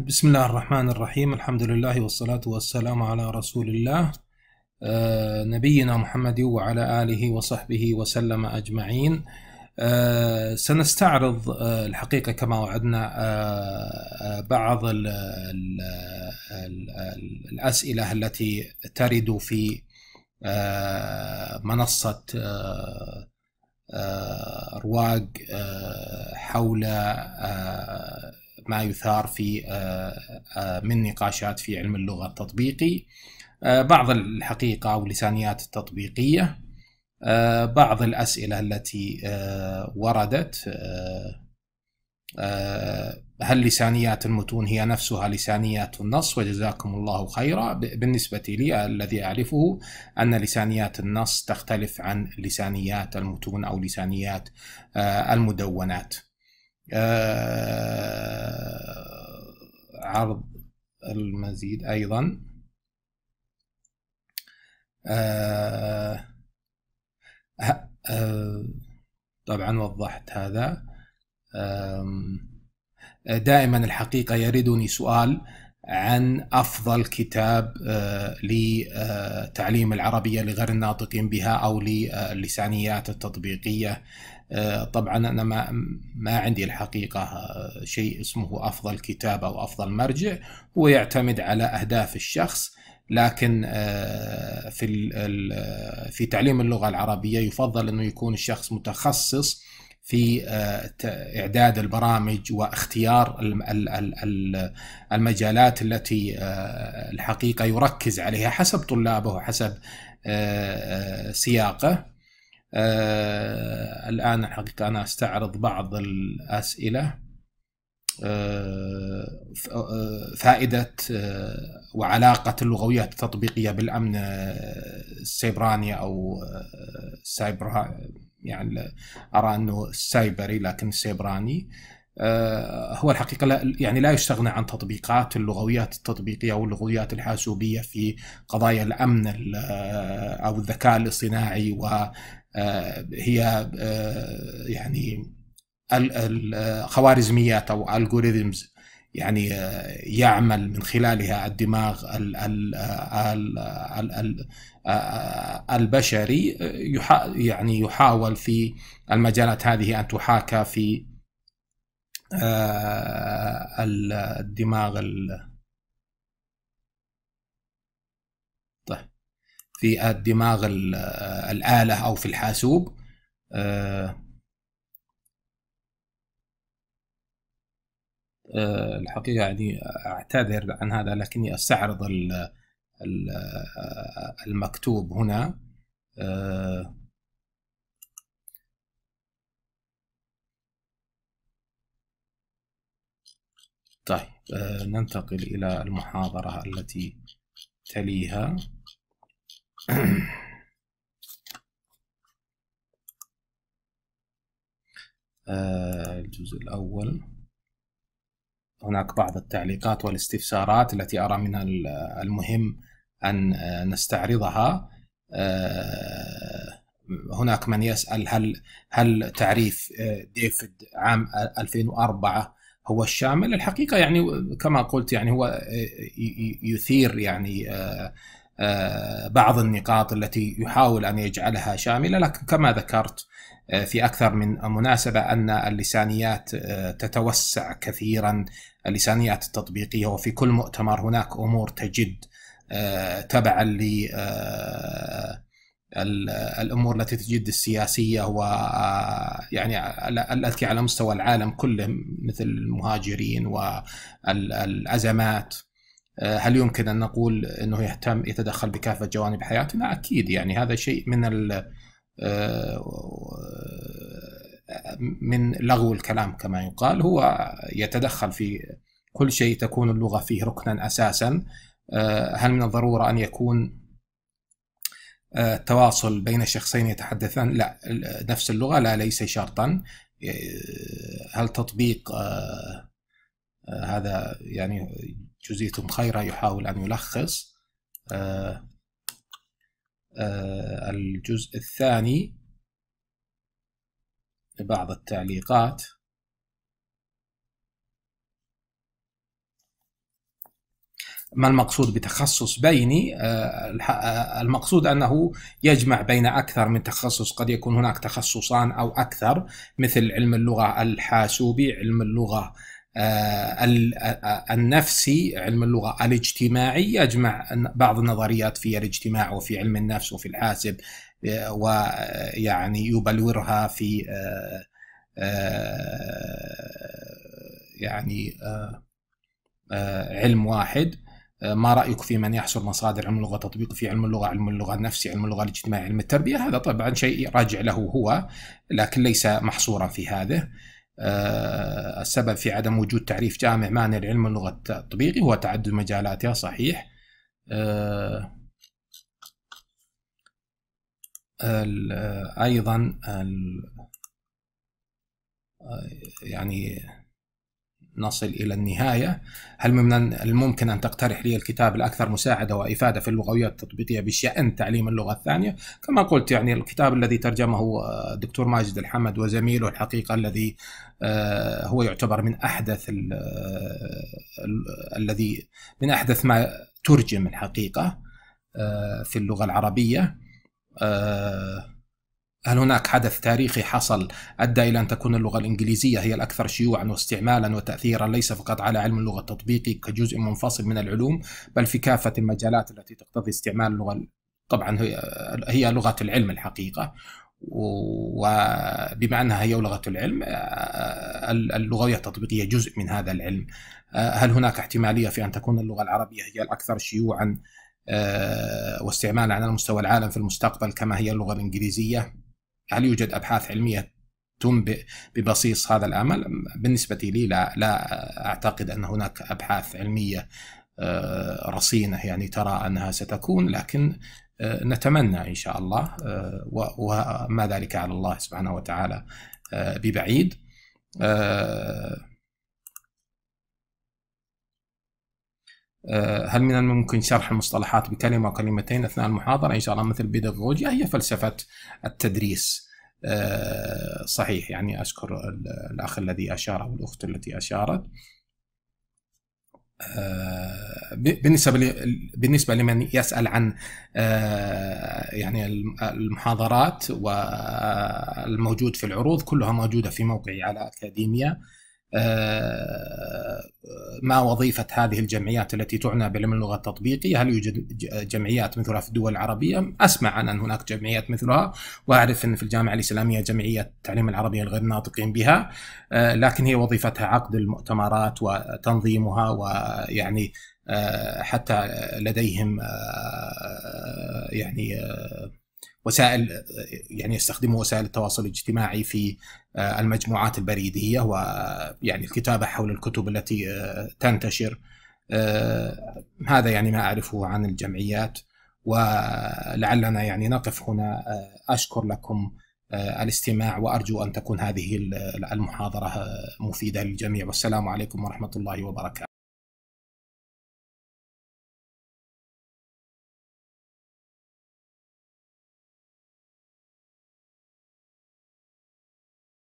بسم الله الرحمن الرحيم الحمد لله والصلاة والسلام على رسول الله آه، نبينا محمد وعلى آله وصحبه وسلم أجمعين آه، سنستعرض آه، الحقيقة كما وعدنا بعض الأسئلة التي ترد في منصة رواق حول ما يثار في آه، آه، من نقاشات في علم اللغة التطبيقي آه، بعض الحقيقة واللسانيات التطبيقية بعض الأسئلة التي وردت هل لسانيات المتون هي نفسها لسانيات النص وجزاكم الله خيرا بالنسبة لي الذي أعرفه أن لسانيات النص تختلف عن لسانيات المتون أو لسانيات المدونات آه، عرض المزيد أيضا آه، آه، طبعا وضحت هذا دائما الحقيقة يردني سؤال عن أفضل كتاب لتعليم العربية لغير الناطقين بها أو للسانيات التطبيقية آه، طبعا انا ما ما عندي الحقيقه آه، شيء اسمه افضل كتاب او افضل مرجع هو يعتمد على اهداف الشخص لكن آه، في في تعليم اللغه العربيه يفضل انه يكون الشخص متخصص في اعداد البرامج واختيار المجالات التي الحقيقه يركز عليها حسب طلابه وحسب سياقه آه الآن الحقيقة أنا أستعرض بعض الأسئلة آه،, آه فائدة آه وعلاقة اللغويات التطبيقية بالأمن آه، السيبراني أو السايبر آه، يعني أرى أنه السايبري لكن السيبراني هو الحقيقة لا يعني لا يستغنى عن تطبيقات اللغويات التطبيقية واللغويات الحاسوبية في قضايا الأمن أو الذكاء الاصطناعي آه، هي آه، يعني الخوارزميات آه، او الجوريزمز يعني يعمل من خلالها الدماغ البشري يعني يحاول في المجالات هذه ان تحاكى في الدماغ في دماغ الآلة أو في الحاسوب آه، آه، الحقيقة يعني أعتذر عن هذا لكني أستعرض المكتوب هنا آه، طيب ننتقل إلى المحاضرة التي تليها آه، الجزء الأول هناك بعض التعليقات والاستفسارات التي أرى من المهم أن آه، نستعرضها آه، هناك من يسأل هل هل تعريف ديفيد عام 2004 هو الشامل الحقيقة يعني كما قلت يعني هو يثير يعني آه، بعض النقاط التي يحاول ان يجعلها شامله لكن كما ذكرت آه، في اكثر من مناسبه ان اللسانيات آه، تتوسع كثيرا اللسانيات التطبيقيه وفي كل مؤتمر هناك امور تجد تبعا ل الامور التي تجد السياسيه و يعني التي على مستوى العالم كله مثل المهاجرين والازمات آه، هل يمكن ان نقول انه يهتم يتدخل بكافه جوانب حياتنا؟ اكيد يعني هذا شيء من آه، من لغو الكلام كما يقال هو يتدخل في كل شيء تكون اللغه فيه ركنا اساسا آه، هل من الضروره ان يكون التواصل بين شخصين يتحدثان لا نفس اللغه لا ليس شرطا هل تطبيق هذا يعني جزئية مخيرة يحاول أن يلخص آه، آه، الجزء الثاني بعض التعليقات ما المقصود بتخصص بيني آه، المقصود أنه يجمع بين أكثر من تخصص قد يكون هناك تخصصان أو أكثر مثل علم اللغة الحاسوبي علم اللغة آه، آه، آه، النفسي علم اللغة الاجتماعي يجمع بعض النظريات في الاجتماع وفي علم النفس وفي الحاسب ويعني يبلورها في يعني علم واحد ما رايك في من يحصر مصادر علم اللغه تطبيق في علم اللغه علم اللغه النفسي علم اللغه الاجتماعي علم التربيه هذا طبعا شيء راجع له هو لكن ليس محصورا في هذا آه، السبب في عدم وجود تعريف جامع معنى العلم اللغة التطبيقي هو تعدد مجالاتها صحيح آه، آه، أيضا يعني نصل إلى النهاية هل من الممكن أن تقترح لي الكتاب الأكثر مساعدة وإفادة في اللغويات التطبيقية بشأن تعليم اللغة الثانية كما قلت يعني الكتاب الذي ترجمه الدكتور آه، ماجد الحمد وزميله الحقيقة الذي آه، هو يعتبر من أحدث آه، الذي من أحدث ما ترجم الحقيقة في اللغة العربية هل هناك حدث تاريخي حصل أدى إلى أن تكون اللغة الإنجليزية هي الأكثر شيوعا واستعمالا وتأثيرا ليس فقط على علم اللغة التطبيقي كجزء منفصل من العلوم بل في كافة المجالات التي تقتضي استعمال اللغة طبعا هي لغة العلم الحقيقة وبما انها هي لغه العلم آه، آه، اللغويه التطبيقيه جزء من هذا العلم آه، هل هناك احتماليه في ان تكون اللغه العربيه هي الاكثر شيوعا واستعمالا على مستوى العالم في المستقبل كما هي اللغه الانجليزيه هل يوجد أبحاث علمية تنبئ ببصيص هذا الأمل؟ بالنسبة لي لا, لا أعتقد أن هناك أبحاث علمية آه، رصينة يعني ترى أنها ستكون لكن آه، نتمنى إن شاء الله آه، وما ذلك على الله سبحانه وتعالى ببعيد آه، هل من الممكن شرح المصطلحات بكلمة وكلمتين أثناء المحاضرة إن شاء الله مثل بيداغوجيا هي فلسفة التدريس آه، صحيح يعني أشكر الأخ الذي أشار أو الأخت التي أشارت آه، بالنسبة بالنسبة لمن يسأل عن يعني المحاضرات والموجود في العروض كلها موجودة في موقعي على أكاديميا آه، ما وظيفة هذه الجمعيات التي تعنى بعلم اللغة التطبيقي هل يوجد جمعيات مثلها في الدول العربية أسمع عن أن هناك جمعيات مثلها وأعرف أن في الجامعة الإسلامية جمعية تعليم العربية الغير ناطقين بها آه، لكن هي وظيفتها عقد المؤتمرات وتنظيمها ويعني آه، حتى لديهم يعني وسائل يعني يستخدموا وسائل التواصل الاجتماعي في آه، المجموعات البريديه ويعني الكتابه حول الكتب التي آه، تنتشر آه، هذا يعني ما اعرفه عن الجمعيات ولعلنا يعني نقف هنا اشكر لكم الاستماع وارجو ان تكون هذه المحاضره مفيده للجميع والسلام عليكم ورحمه الله وبركاته